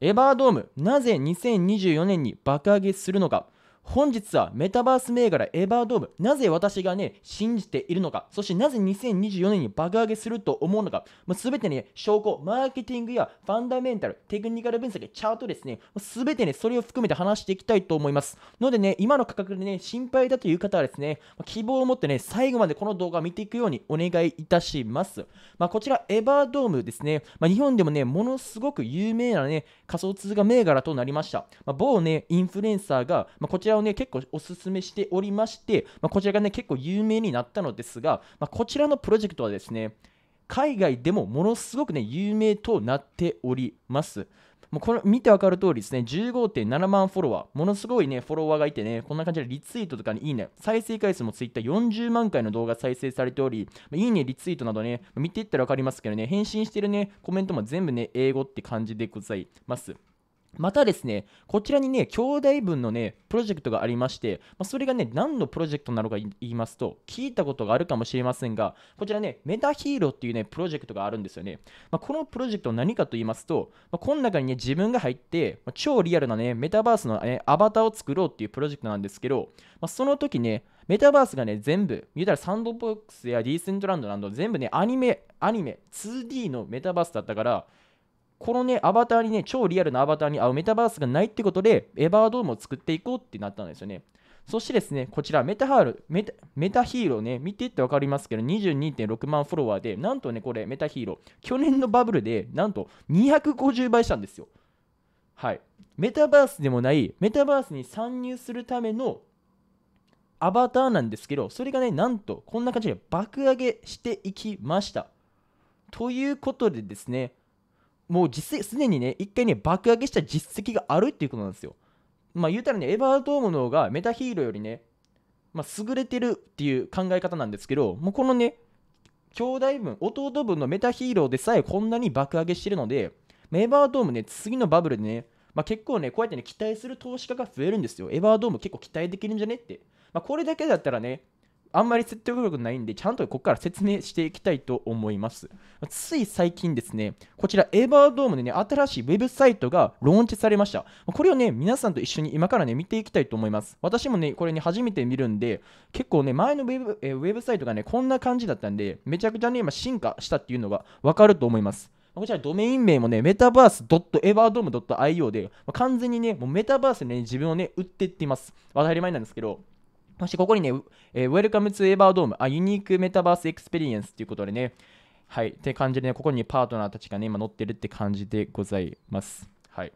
エバードームなぜ2024年に爆上げするのか本日はメタバース銘柄エバードーム、なぜ私がね、信じているのか、そしてなぜ2024年に爆上げすると思うのか、もう全てね、証拠、マーケティングやファンダメンタル、テクニカル分析、チャートですね、全てね、それを含めて話していきたいと思います。のでね、今の価格でね、心配だという方はですね、希望を持ってね、最後までこの動画を見ていくようにお願いいたします。まあ、こちら、エバードームですね、まあ、日本でもね、ものすごく有名なね、仮想通貨銘柄となりました。まあ、某ね、インフルエンサーが、まこちららをね結構おすすめしておりまして、まあ、こちらがね結構有名になったのですが、まあ、こちらのプロジェクトはですね海外でもものすごくね有名となっておりますもうこれ見てわかる通りですね、15.7万フォロワー、ものすごいね、フォロワーがいてね、こんな感じでリツイートとかにいいね、再生回数も Twitter40 万回の動画再生されており、いいね、リツイートなどね、見ていったら分かりますけどね、返信してるね、コメントも全部ね、英語って感じでございます。またですね、こちらにね、兄弟分のね、プロジェクトがありまして、まあ、それがね、何のプロジェクトなのか言いますと、聞いたことがあるかもしれませんが、こちらね、メタヒーローっていうね、プロジェクトがあるんですよね。まあ、このプロジェクト何かと言いますと、まあ、この中にね、自分が入って、ま超リアルなね、メタバースの、ね、アバターを作ろうっていうプロジェクトなんですけど、まその時ね、メタバースがね、全部、言うたらサンドボックスやディーセントランドなど、全部ね、アニメ、アニメ、2D のメタバースだったから、このね、アバターにね、超リアルなアバターに合うメタバースがないってことで、エバードームを作っていこうってなったんですよね。そしてですね、こちらメタハールメタ、メタヒーローね、見ていって分かりますけど、22.6万フォロワーで、なんとね、これ、メタヒーロー、去年のバブルで、なんと250倍したんですよ。はい。メタバースでもない、メタバースに参入するためのアバターなんですけど、それがね、なんと、こんな感じで爆上げしていきました。ということでですね、もう実すでにね、一回ね、爆上げした実績があるっていうことなんですよ。まあ言うたらね、エバードームの方がメタヒーローよりね、まあ、優れてるっていう考え方なんですけど、もうこのね、兄弟分、弟分のメタヒーローでさえこんなに爆上げしてるので、エヴァバードームね、次のバブルでね、まあ、結構ね、こうやってね、期待する投資家が増えるんですよ。エバードーム結構期待できるんじゃねって。まあ、これだけだったらね、あんまり説得力ないんで、ちゃんとここから説明していきたいと思います。つい最近ですね、こちらエバードームでね、新しいウェブサイトがローンチされました。これをね、皆さんと一緒に今からね、見ていきたいと思います。私もね、これね、初めて見るんで、結構ね、前のウェブ,、えウェブサイトがね、こんな感じだったんで、めちゃくちゃね、今進化したっていうのがわかると思います。こちらドメイン名もね、メタバース .everdome.io で、完全にね、もうメタバースでね、自分をね、売ってっています。当たり前なんですけど、そしてここにね、えー、w e l c o エ e to ー v e ユニークメタバースエクスペリエンスとっていうことでね、はい、って感じでね、ここにパートナーたちがね、今乗ってるって感じでございます。はい。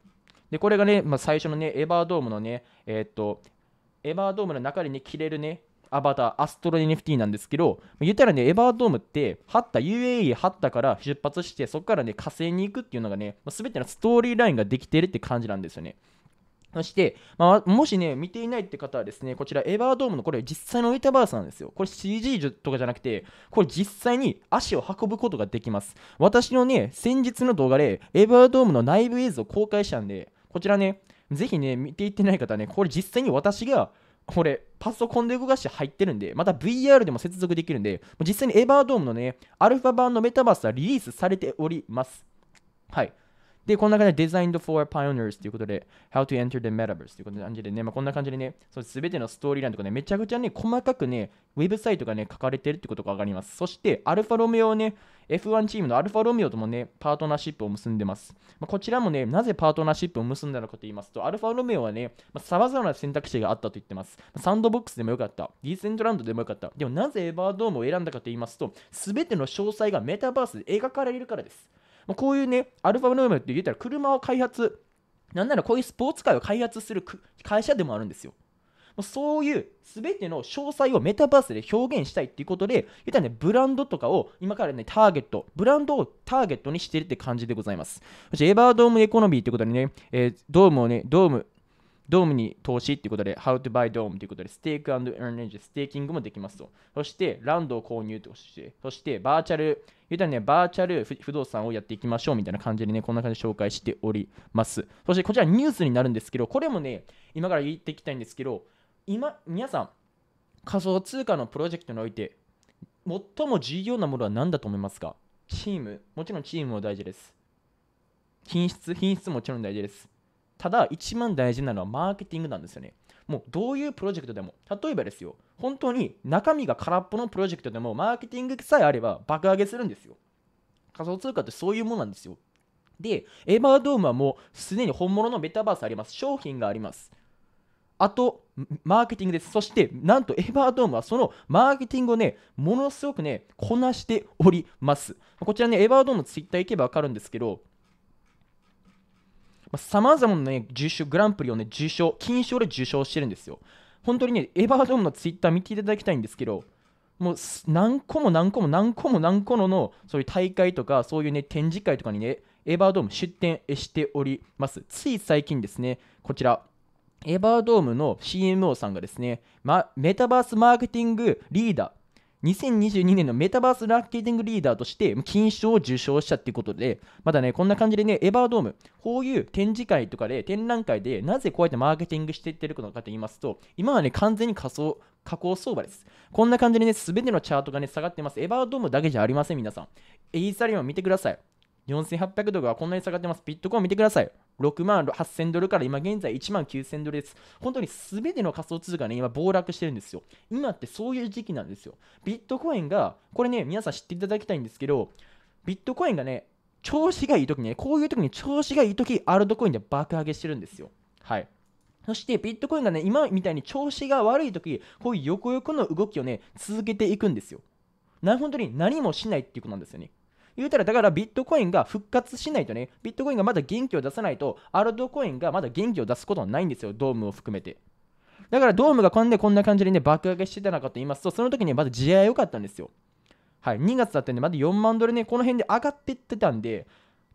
で、これがね、まあ、最初のね、エバードームのね、えー、っと、エバードームの中にね、着れるね、アバター、アストロ NFT なんですけど、言ったらね、エバードームって、ハッタ、UAE ハッタから出発して、そこからね、火星に行くっていうのがね、すべてのストーリーラインができてるって感じなんですよね。そして、まあ、もしね、見ていないって方はですね、こちら、エバードームのこれ、実際のメタバースなんですよ。これ CG とかじゃなくて、これ実際に足を運ぶことができます。私のね、先日の動画で、エバードームの内部映像を公開したんで、こちらね、ぜひね、見ていってない方はね、これ実際に私が、これ、パソコンで動かして入ってるんで、また VR でも接続できるんで、実際にエバードームのね、アルファ版のメタバースはリリースされております。はい。で、こんな感じで Designed for Pioneers ということで、How to Enter the Metaverse ということで感じでね、まあ、こんな感じでね、すべてのストーリーランとかね、めちゃくちゃね、細かくね、ウェブサイトがね、書かれてるってことが分かります。そして、アルファロメオね、F1 チームのアルファロメオともね、パートナーシップを結んでます。まあ、こちらもね、なぜパートナーシップを結んだのかと言いますと、アルファロメオはね、さまざ、まな選択肢があったと言ってます。サンドボックスでもよかった、ディーセントランドでもよかった。でも、なぜエバードームを選んだかと言いますと、すべての詳細がメタバースで描かれるからです。まあ、こういうね、アルファロメオって言ったら車を開発、なんならこういうスポーツ界を開発する会社でもあるんですよ。そういう全ての詳細をメタバースで表現したいっていうことで、言ったらね、ブランドとかを今からね、ターゲット、ブランドをターゲットにしてるって感じでございます。そしてエバードームエコノミーってことでね、えー、ドームをね、ドーム、ドームに投資っていうことで、How to buy Dome ということで、ステーク and earn e g e ステーキングもできますと。そして、ランドを購入として、そして、バーチャル、言うたらね、バーチャル不動産をやっていきましょうみたいな感じでね、こんな感じで紹介しております。そして、こちらニュースになるんですけど、これもね、今から言っていきたいんですけど、今、皆さん、仮想通貨のプロジェクトにおいて、最も重要なものは何だと思いますかチーム、もちろんチームも大事です。品質、品質もちろん大事です。ただ一番大事なのはマーケティングなんですよねもうどういうプロジェクトでも例えばですよ本当に中身が空っぽのプロジェクトでもマーケティングさえあれば爆上げするんですよ仮想通貨ってそういうものなんですよでエヴァードームはもうすでに本物のメタバースあります商品がありますあとマーケティングですそしてなんとエヴァードームはそのマーケティングをねものすごくねこなしておりますこちらねエヴァードームのツイッター行けば分かるんですけどさまざ、あ、まな、ね、受賞、グランプリをね、受賞、金賞で受賞してるんですよ。本当にね、エバードームのツイッター見ていただきたいんですけど、もう何個も何個も何個も何個ものそういう大会とか、そういうね、展示会とかにね、エバードーム出展しております。つい最近ですね、こちら、エバードームの CMO さんがですね、ま、メタバースマーケティングリーダー、2022年のメタバースラッキーティングリーダーとして金賞を受賞したっていうことで、まだね、こんな感じでね、エバードーム、こういう展示会とかで、展覧会で、なぜこうやってマーケティングしていってるのかと言いますと、今はね、完全に仮想、加工相場です。こんな感じでね、すべてのチャートがね、下がってます。エバードームだけじゃありません、皆さん。イーサリアム見てください。4800ドルはこんなに下がってます。ビットコイン見てください。6万8000ドルから今現在1万9000ドルです。本当に全ての仮想通貨ね、今暴落してるんですよ。今ってそういう時期なんですよ。ビットコインが、これね、皆さん知っていただきたいんですけど、ビットコインがね、調子がいい時ね、こういう時に調子がいい時、アルドコインで爆上げしてるんですよ。はい。そしてビットコインがね、今みたいに調子が悪い時、こういう横横の動きをね、続けていくんですよ。な本当に何もしないっていうことなんですよね。言うたら、だからビットコインが復活しないとね、ビットコインがまだ元気を出さないと、アルドコインがまだ元気を出すことはないんですよ、ドームを含めて。だからドームがこんでこんな感じでね、爆上げしてたのかと言いますと、その時にまだ地合良かったんですよ。はい、2月だったんで、まだ4万ドルね、この辺で上がってってたんで、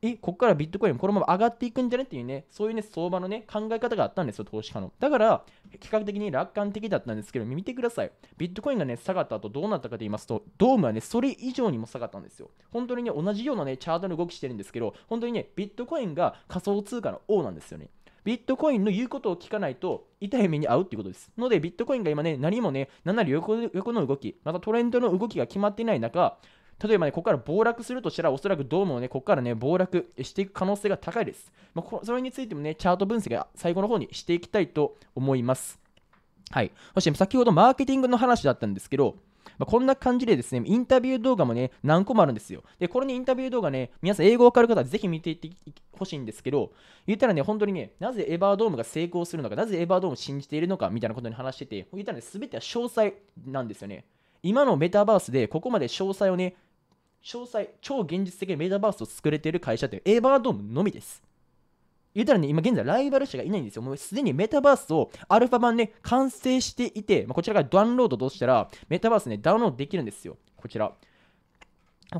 え、ここからビットコインこのまま上がっていくんじゃねっていうね、そういうね、相場のね、考え方があったんですよ、投資家の。だから、比較的に楽観的だったんですけど、見てください。ビットコインがね、下がった後どうなったかと言いますと、ドームはね、それ以上にも下がったんですよ。本当にね、同じようなね、チャートの動きしてるんですけど、本当にね、ビットコインが仮想通貨の王なんですよね。ビットコインの言うことを聞かないと痛い目に遭うっていうことです。ので、ビットコインが今ね、何もね、何なり横の動き、またトレンドの動きが決まっていない中、例えばね、ここから暴落するとしたら、おそらくドームをね、ここからね、暴落していく可能性が高いです。まあ、それについてもね、チャート分析は最後の方にしていきたいと思います。はい。そして、先ほどマーケティングの話だったんですけど、まあ、こんな感じでですね、インタビュー動画もね、何個もあるんですよ。で、これにインタビュー動画ね、皆さん英語わかる方はぜひ見ていってほしいんですけど、言ったらね、本当にね、なぜエバードームが成功するのか、なぜエバードームを信じているのか、みたいなことに話してて、言ったらね、全ては詳細なんですよね。今のメタバースでここまで詳細をね、詳細、超現実的にメタバースを作れている会社ってエヴァードームのみです。言ったらね、今現在ライバル社がいないんですよ。もうすでにメタバースをアルファ版ね、完成していて、まあ、こちらからダウンロードとしたら、メタバースね、ダウンロードできるんですよ。こちら。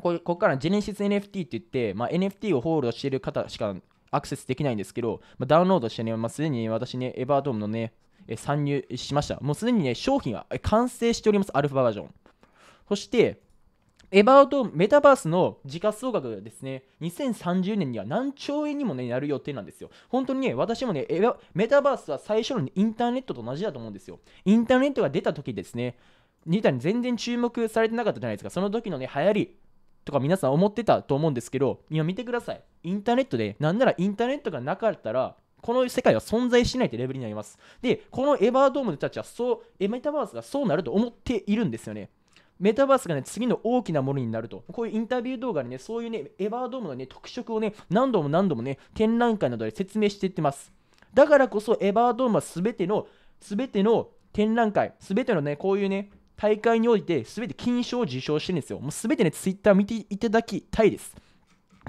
こここからジェネシス NFT って言って、まあ、NFT をホールドしている方しかアクセスできないんですけど、まあ、ダウンロードしてね、まあ、すでに私ね、エヴァードームのね、参入しました。もうすでにね、商品が完成しております、アルファバージョン。そして、エバートメタバースの時価総額がですね、2030年には何兆円にも、ね、なる予定なんですよ。本当にね、私もね、メタバースは最初のインターネットと同じだと思うんですよ。インターネットが出た時ですね、ニタに全然注目されてなかったじゃないですか。その時のね、流行りとか皆さん思ってたと思うんですけど、今見てください。インターネットで、なんならインターネットがなかったら、この世界は存在しないというレベルになります。で、このエヴァードームのたちはそう、メタバースがそうなると思っているんですよね。メタバースがね、次の大きなものになると。こういうインタビュー動画でね、そういうね、エヴァードームのね、特色をね、何度も何度もね、展覧会などで説明していってます。だからこそ、エヴァードームは全ての、全ての展覧会、全てのね、こういうね、大会において全て金賞を受賞してるんですよ。もう全てね、ツイッター見ていただきたいです。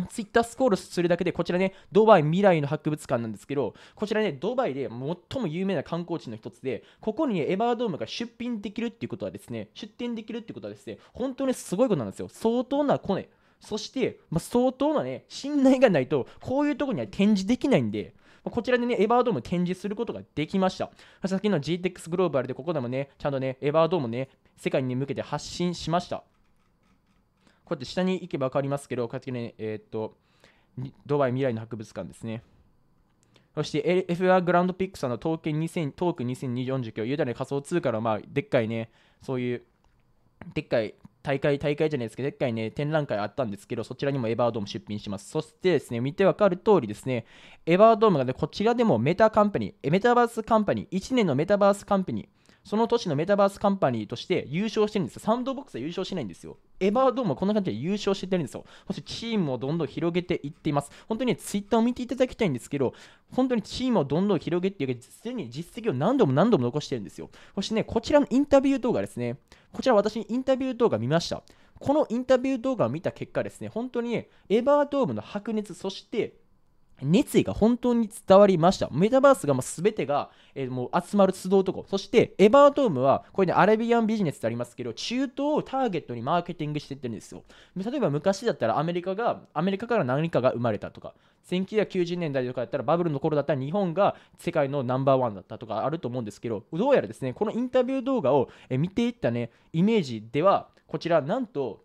ツイッタースコールするだけで、こちらね、ドバイ未来の博物館なんですけど、こちらね、ドバイで最も有名な観光地の一つで、ここに、ね、エバードームが出品できるっていうことはですね、出店できるってことはですね、本当にすごいことなんですよ。相当なコネ。そして、まあ、相当なね、信頼がないと、こういうとこには展示できないんで、こちらでね、エバードーム展示することができました。さっきの GTX グローバルでここでもね、ちゃんとね、エバードームね、世界に向けて発信しました。こうやって下に行けば分かりますけど、こうやってね、えっ、と、ドバイ未来の博物館ですね。そして FR グランドピックさんの東京2000トーク2049、ユダヤ仮想通貨の、まあ、でっかいね、そういう、でっかい大会、大会じゃないですけど、でっかいね、展覧会あったんですけど、そちらにもエバードーム出品します。そしてですね、見てわかる通りですね、エバードームがね、こちらでもメタカンパニー、メタバースカンパニー、1年のメタバースカンパニー、その年のメタバースカンパニーとして優勝してるんですよ。サンドボックスは優勝しないんですよ。エバードームはこんな感じで優勝してるんですよ。そしてチームをどんどん広げていっています。本当に、ね、ツイッターを見ていただきたいんですけど、本当にチームをどんどん広げていく、すでに実績を何度も何度も残してるんですよ。そしてね、こちらのインタビュー動画ですね。こちら私インタビュー動画見ました。このインタビュー動画を見た結果ですね、本当に、ね、エバードームの白熱、そして熱意が本当に伝わりました。メタバースがま全てが、えー、もう集まる集うとこ。そして、エバートームは、これね、アラビアンビジネスってありますけど、中東をターゲットにマーケティングしてってるんですよ。例えば昔だったらアメリカが、アメリカから何かが生まれたとか、1990年代とかだったらバブルの頃だったら日本が世界のナンバーワンだったとかあると思うんですけど、どうやらですね、このインタビュー動画を見ていったね、イメージでは、こちらなんと、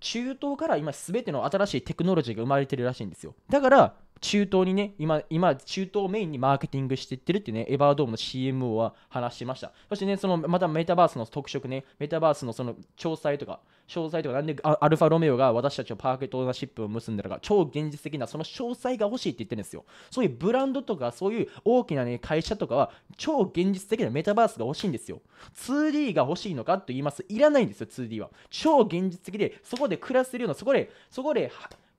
中東から今全ての新しいテクノロジーが生まれてるらしいんですよだから中東にね今今中東をメインにマーケティングしていってるってねエバードームの CMO は話しましたそしてねそのまたメタバースの特色ねメタバースのその調査とか詳細とかなんでアルファロメオが私たちをパーケットオーナーシップを結んだのか超現実的なその詳細が欲しいって言ってるんですよそういうブランドとかそういう大きな、ね、会社とかは超現実的なメタバースが欲しいんですよ 2D が欲しいのかと言いますいらないんですよ 2D は超現実的でそこで暮らせるようなそこでそこで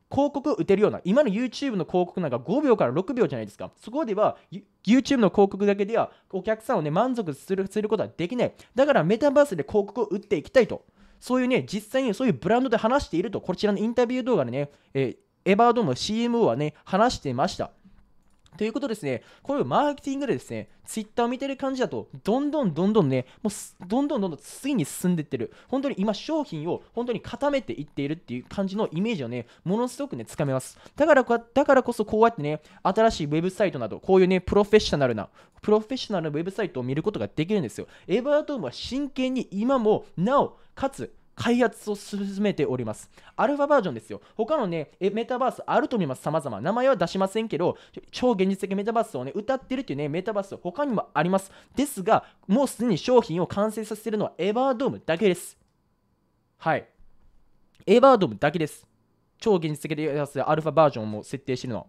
広告打てるような今の YouTube の広告なんか5秒から6秒じゃないですかそこでは YouTube の広告だけではお客さんをね満足するすることはできないだからメタバースで広告を打っていきたいとそういうね、実際にそういうブランドで話していると、こちらのインタビュー動画でね、えーエバードーム CMO はね、話してました。ということですね、こういうマーケティングでですね、ツイッターを見てる感じだと、どんどんどんどんね、もうどんどんどんどん次に進んでいってる、本当に今商品を本当に固めていっているっていう感じのイメージをね、ものすごくね、つかめます。だからこだからこそこうやってね、新しいウェブサイトなど、こういうね、プロフェッショナルな、プロフェッショナルなウェブサイトを見ることができるんですよ。エヴァートームは真剣に今もなお、かつ、開発を進めております。アルファバージョンですよ。他のね、メタバースあると思います。様々。名前は出しませんけど、超現実的メタバースをね、歌ってるっていうね、メタバース他にもあります。ですが、もうすでに商品を完成させるのはエバードームだけです。はい。エバードームだけです。超現実的でアルファバージョンも設定してるの。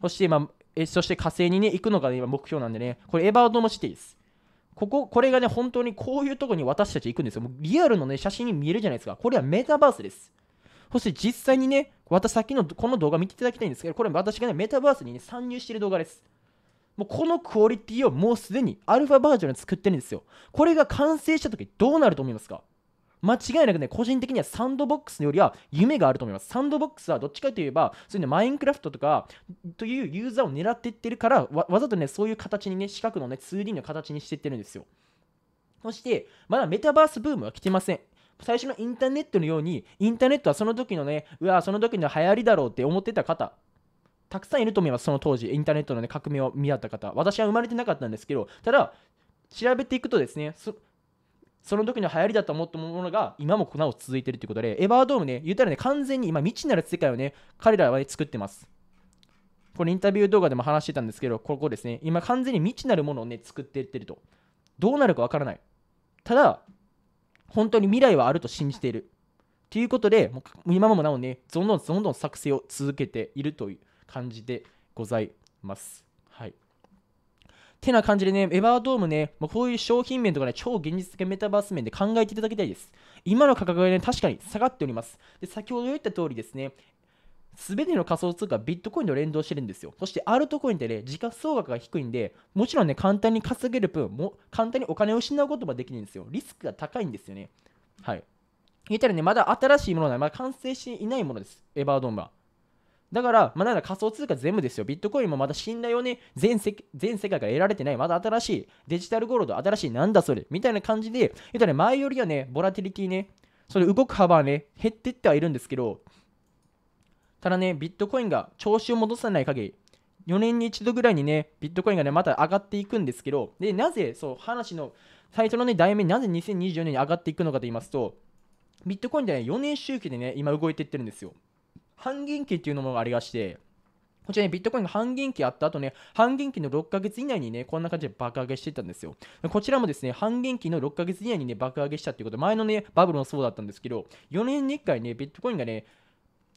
そして、今、えそして火星にね、行くのが、ね、今目標なんでね、これエバードームシティです。ここ、これがね、本当にこういうとこに私たち行くんですよ。もうリアルのね、写真に見えるじゃないですか。これはメタバースです。そして実際にね、私さっきのこの動画見ていただきたいんですけど、これ私がね、メタバースに、ね、参入している動画です。もうこのクオリティをもうすでにアルファバージョンで作ってるんですよ。これが完成した時どうなると思いますか間違いなくね個人的にはサンドボックスよりは夢があると思いますサンドボックスはどっちかといえばそういう、ね、マインクラフトとかというユーザーを狙っていってるからわざとねそういう形にね四角のね 2D の形にしていってるんですよそしてまだメタバースブームは来てません最初のインターネットのようにインターネットはその時のねうわその時の流行りだろうって思ってた方たくさんいると思いますその当時インターネットの、ね、革命を見合った方私は生まれてなかったんですけどただ調べていくとですねその時の流行りだと思ったものが今もなお続いてるということでエバードームね言ったらね完全に今未知なる世界をね彼らは、ね、作ってますこれインタビュー動画でも話してたんですけどここですね今完全に未知なるものをね作っていってるとどうなるかわからないただ本当に未来はあると信じているということで今もなおねどんどんどんどん作成を続けているという感じでございますてな感じでね、エヴァードームね、まこういう商品面とかね、超現実的メタバース面で考えていただきたいです。今の価格がね、確かに下がっております。で、先ほど言った通りですね、すべての仮想通貨はビットコインと連動してるんですよ。そしてアルトコインってね、時価総額が低いんで、もちろんね、簡単に稼げる分、も簡単にお金を失うこともできるんですよ。リスクが高いんですよね。はい。言ったらね、まだ新しいものは、まだ完成していないものです。エヴァードームは。だから、まあ、なんだ仮想通貨全部ですよ。ビットコインもまだ信頼をね、全世全世界から得られてない、まだ新しいデジタルゴールド、新しいなんだそれ、みたいな感じで、言ったら、ね、前よりはね、ボラティリティね、それ動く幅はね、減ってってはいるんですけど、ただね、ビットコインが調子を戻さない限り、4年に1度ぐらいにね、ビットコインがね、また上がっていくんですけど、で、なぜ、そう、話の、最イトのね、題名、なぜ2024年に上がっていくのかと言いますと、ビットコインってね、4年周期でね、今動いていってるんですよ。半減期っていうのもありまして、こちらね、ビットコインが半減期あった後ね、半減期の6ヶ月以内にね、こんな感じで爆上げしてたんですよ。こちらもですね、半減期の6ヶ月以内にね、爆上げしたっていうこと、前のね、バブルもそうだったんですけど、4年に1回ね、ビットコインがね、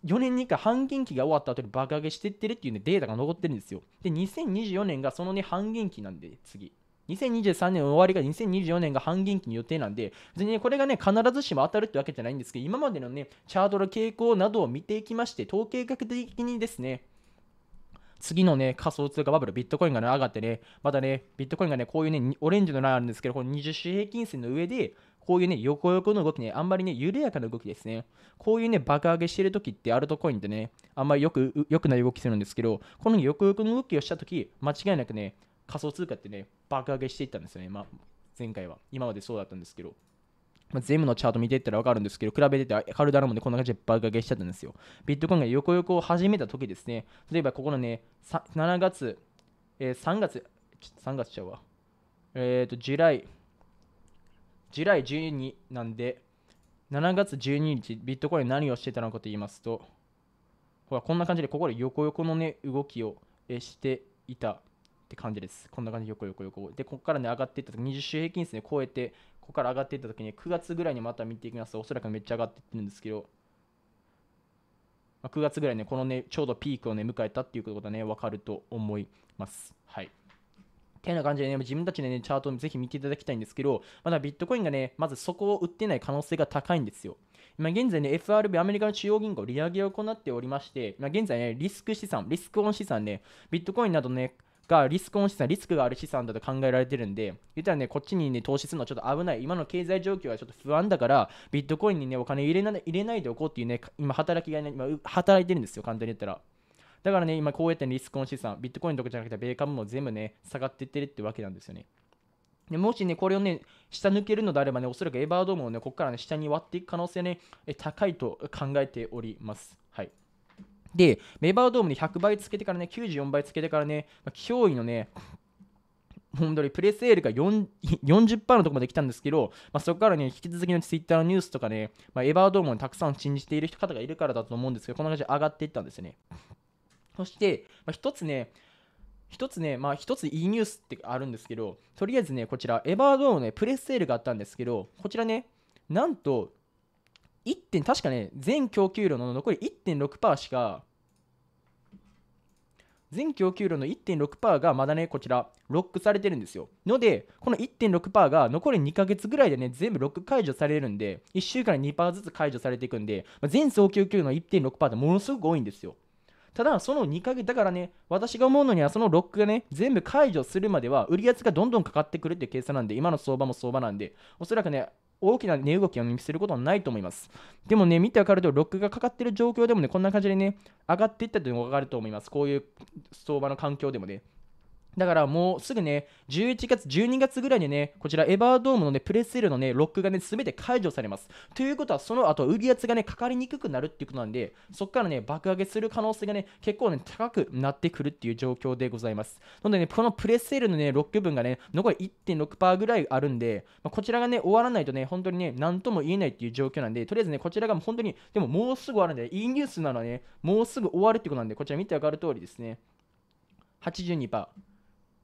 4年に1回半減期が終わった後に爆上げしてってるっていう、ね、データが残ってるんですよ。で、2024年がそのね、半減期なんで、次。2023年終わりが2024年が半減期の予定なんで、別に、ね、これがね、必ずしも当たるってわけじゃないんですけど、今までのね、チャートの傾向などを見ていきまして、統計学的にですね、次のね、仮想通貨バブル、ビットコインが、ね、上がってね、またね、ビットコインがね、こういうね、オレンジのラインあるんですけど、この20周平均線の上で、こういうね、横横の動きね、あんまりね、緩やかな動きですね。こういうね、爆上げしてるときって、アルトコインってね、あんまりよく、良くない動きするんですけど、この横横の動きをしたとき、間違いなくね、仮想通貨ってね、爆上げしていったんですよね、まあ、前回は。今までそうだったんですけど。まあ、全部のチャート見ていったら分かるんですけど、比べててカルダラもね、こんな感じで爆上げしちゃったんですよ。ビットコインが横横を始めた時ですね、例えばここのね、7月、えー、3月、3月ちゃうわ。えっ、ー、と、ジュライ、ジュライ12なんで、7月12日、ビットコイン何をしてたのかと言いますと、ほら、こんな感じで、ここで横横のね、動きをしていたって感じです。こんな感じ、横横横。で、ここからね、上がっていったとき、20周平均ですね、超えて、ここから上がっていったときに、9月ぐらいにまた見ていきますと、おそらくめっちゃ上がっていってるんですけど、ま9月ぐらいね、このね、ちょうどピークをね、迎えたっていうことがね、わかると思います。はい。てな感じでね、自分たちでね、チャートをぜひ見ていただきたいんですけど、まだビットコインがね、まずそこを売ってない可能性が高いんですよ。今現在ね、FRB、アメリカの中央銀行、利上げを行っておりまして、今現在ね、リスク資産、リスクオン資産ね、ビットコインなどね、がリスクオン資産、リスクがある資産だと考えられてるんで、言ったらね、こっちにね、投資するのはちょっと危ない。今の経済状況はちょっと不安だから、ビットコインにね、お金入れな入れないでおこうっていうね、今働きがね、今働いてるんですよ、簡単に言ったら。だからね、今こうやってリスクオン資産、ビットコインとかじゃなくて、米株も全部ね、下がっていってるってわけなんですよね。でもしね、これをね、下抜けるのであればね、おそらくエバードームをね、ここからね、下に割っていく可能性ね、高いと考えております。はい。で、メバードームに100倍つけてからね、94倍つけてからね、脅威のね、本当にプレスエールが40%のとこまで来たんですけど、まあ、そこからね、引き続きのツイッターのニュースとかね、まあ、エバードームにたくさん信じている方がいるからだと思うんですけど、こんな感じで上がっていったんですね。そして、まあ、一つね、一つね、まあ一ついいニュースってあるんですけど、とりあえずね、こちら、エバードームね、プレスセールがあったんですけど、こちらね、なんと1点確かね全供給量の残り1.6%しか全供給量の1.6%がまだねこちらロックされてるんですよのでこの1.6%が残り2ヶ月ぐらいでね全部ロック解除されるんで1週間に2%ずつ解除されていくんで、まあ、全総供給量の1.6%ってものすごく多いんですよただその2ヶ月だからね私が思うのにはそのロックがね全部解除するまでは売り圧がどんどんかかってくるっていう計算なんで今の相場も相場なんでおそらくね大きな値動きを見せることはないと思います。でもね、見てわかると、ロックがかかってる状況でもね、こんな感じでね、上がっていったというのがわかると思います。こういう相場の環境でもね。だからもうすぐね、11月、12月ぐらいにね、こちらエバードームのね、プレスセールのね、ロックがね、すべて解除されます。ということは、その後、売り圧がね、かかりにくくなるっていうことなんで、そこからね、爆上げする可能性がね、結構ね、高くなってくるっていう状況でございます。なのでね、このプレスセールのね、ロック分がね、残り1.6%ぐらいあるんで、まあ、こちらがね、終わらないとね、本当にね、なんとも言えないっていう状況なんで、とりあえずね、こちらが本当に、でももうすぐ終わるんで、いいニュースなのね、もうすぐ終わるってことなんで、こちら見てわかる通りですね、82%。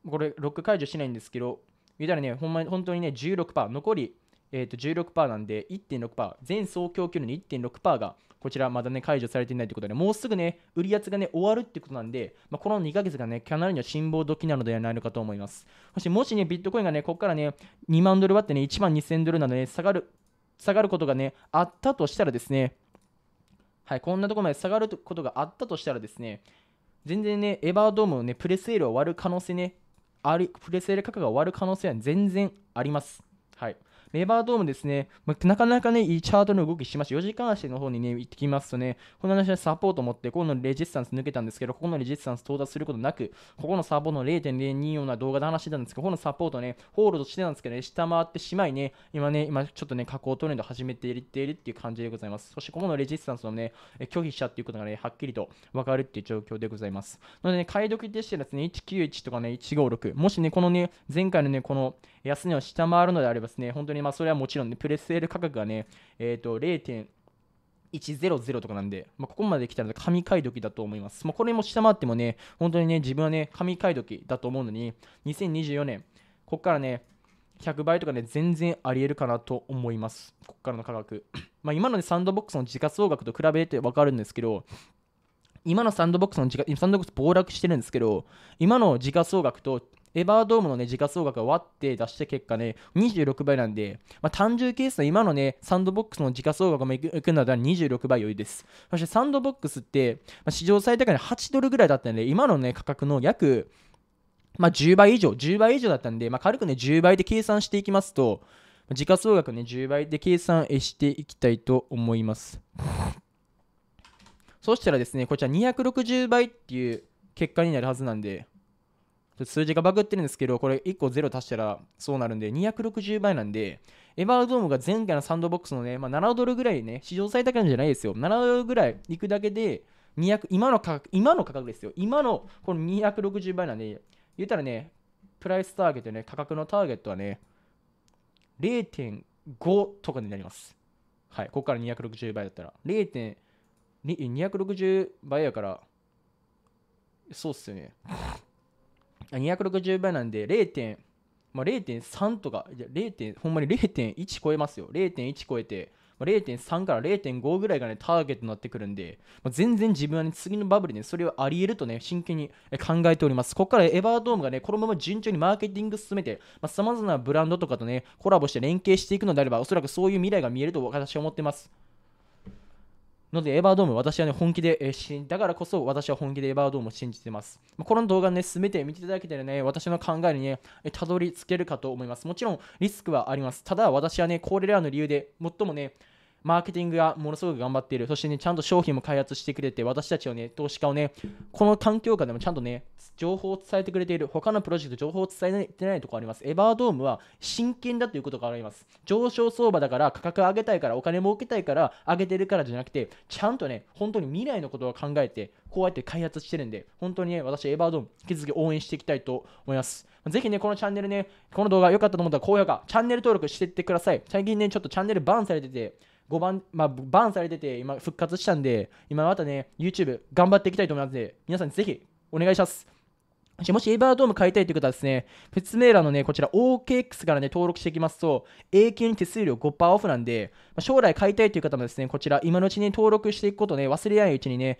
これロック解除しないんですけど言うたらねほんまに本当にね16%残り、えー、と16%なんで1.6%全総供給量の1.6%がこちらまだね解除されていないということでもうすぐね売り圧がね終わるってことなんで、まあ、この2ヶ月がねかなりの辛抱時なのではないのかと思いますそしてもしねビットコインがねここからね2万ドル割ってね1万2000ドルなどね下がる下がることがねあったとしたらですねはい、こんなところまで下がることがあったとしたらですね、全然ね、エバードームのね、プレスエールを割る可能性ね、あプレセール価格が終わる可能性は全然あります。はい、レバードームですね、まあ、なかなかね、いいチャートの動きしました。4時間足の方にね、行ってきますとね、この話でサポートを持って、ここのレジスタンス抜けたんですけど、ここのレジスタンス到達することなく、ここのサポートの0.024な動画で話してたんですけど、ここのサポートね、ホールドしてたんですけど、ね、下回ってしまいね、今ね、今ちょっとね、下降トレンド始めていっているっていう感じでございます。そして、ここのレジスタンスをね、拒否したっていうことがね、はっきりと分かるっていう状況でございます。なのでね、買い時でしたらですね、191とかね、156、もしね、このね、前回のね、この、安値を下回るのであればですね、本当にまあそれはもちろんね、プレスセール価格がね、えっ、ー、と、0. 100とかなんで、まあ、ここまで来たら神買い時だと思います。まあ、これも下回ってもね、本当にね、自分はね、神買い時だと思うのに、2024年、ここからね、100倍とかね、全然ありえるかなと思います。ここからの価格。まあ、今の、ね、サンドボックスの時価総額と比べて分かるんですけど、今のサンドボックスの時価、サンドボックス暴落してるんですけど、今の時価総額とエバードームのね、時価総額が割って出した結果ね、26倍なんで、まあ、単純ケースの今のね、サンドボックスの時価総額もいくなら26倍良いです。そしてサンドボックスって、まあ、史上最高値8ドルぐらいだったんで、今のね、価格の約、まあ、10倍以上、10倍以上だったんで、まあ、軽くね、10倍で計算していきますと、時価総額ね、10倍で計算していきたいと思います。そしたらですね、こちら260倍っていう結果になるはずなんで、数字がバグってるんですけど、これ1個0足したらそうなるんで、260倍なんで、エバードームが前回のサンドボックスのね、まあ、7ドルぐらいね、史上最高なんじゃないですよ。7ドルぐらい行くだけで、200今の価格、今の価格ですよ。今のこの260倍なんで、言ったらね、プライスターゲットね、価格のターゲットはね、0.5とかになります。はい、ここから260倍だったら。0.260倍やから、そうっすよね。260倍なんで 0.、まあ、0.3とかいや0ほんまに0.1超えますよ0.1超えて、まあ、0.3から0.5ぐらいがねターゲットになってくるんで、まあ、全然自分はね次のバブルで、ね、それはあり得るとね真剣に考えておりますここからエバードームがねこのまま順調にマーケティング進めてさまざ、まなブランドとかとねコラボして連携していくのであればおそらくそういう未来が見えると私は思ってますのでエバードーム私はね本気で、えー、だからこそ私は本気でエバードームを信じてます、この動画ね全て見ていただけたらね私の考えにねたどり着けるかと思いますもちろんリスクはありますただ私はねこれらの理由で最もねマーケティングがものすごく頑張っている、そしてね、ちゃんと商品も開発してくれて、私たちをね、投資家をね、この環境下でもちゃんとね、情報を伝えてくれている、他のプロジェクト、情報を伝えてないところあります。エバードームは真剣だということがあります。上昇相場だから、価格上げたいから、お金儲けたいから、上げてるからじゃなくて、ちゃんとね、本当に未来のことを考えて、こうやって開発してるんで、本当にね、私、エバードーム、引き続き応援していきたいと思います。ぜひね、このチャンネルね、この動画良かったと思ったら高評価、チャンネル登録していってください。最近ね、ちょっとチャンネルバンされてて、5番、まあ、バンされてて、今復活したんで、今またね、YouTube 頑張っていきたいと思いますので、皆さんぜひお願いします。もしエバードーム買いたいという方はですね、説明欄のね、こちら OKX からね、登録していきますと、永久に手数料5%オフなんで、ま将来買いたいという方もですね、こちら今のうちに登録していくことね、忘れないうちにね、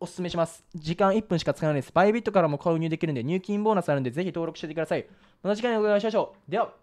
おすすめします。時間1分しか使わないです。バイビットからも購入できるんで、入金ボーナスあるんで、ぜひ登録しててください。この時間にお会いしましょう。では。